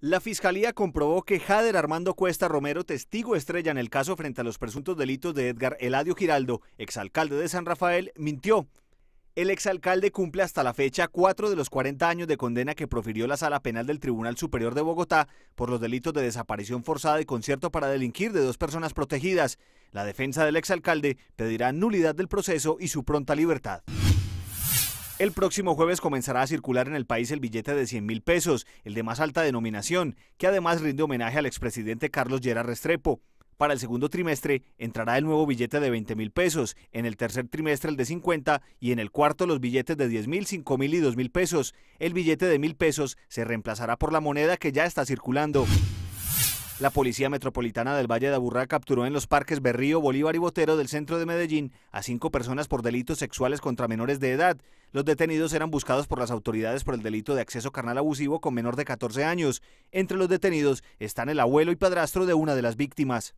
La fiscalía comprobó que Jader Armando Cuesta Romero, testigo estrella en el caso frente a los presuntos delitos de Edgar Eladio Giraldo, exalcalde de San Rafael, mintió. El exalcalde cumple hasta la fecha cuatro de los 40 años de condena que profirió la Sala Penal del Tribunal Superior de Bogotá por los delitos de desaparición forzada y concierto para delinquir de dos personas protegidas. La defensa del exalcalde pedirá nulidad del proceso y su pronta libertad. El próximo jueves comenzará a circular en el país el billete de 100 mil pesos, el de más alta denominación, que además rinde homenaje al expresidente Carlos Gerard Restrepo. Para el segundo trimestre entrará el nuevo billete de 20 mil pesos, en el tercer trimestre el de 50 y en el cuarto los billetes de 10 mil, 5 mil y 2 mil pesos. El billete de mil pesos se reemplazará por la moneda que ya está circulando. La Policía Metropolitana del Valle de Aburrá capturó en los parques Berrío, Bolívar y Botero del centro de Medellín a cinco personas por delitos sexuales contra menores de edad. Los detenidos eran buscados por las autoridades por el delito de acceso carnal abusivo con menor de 14 años. Entre los detenidos están el abuelo y padrastro de una de las víctimas.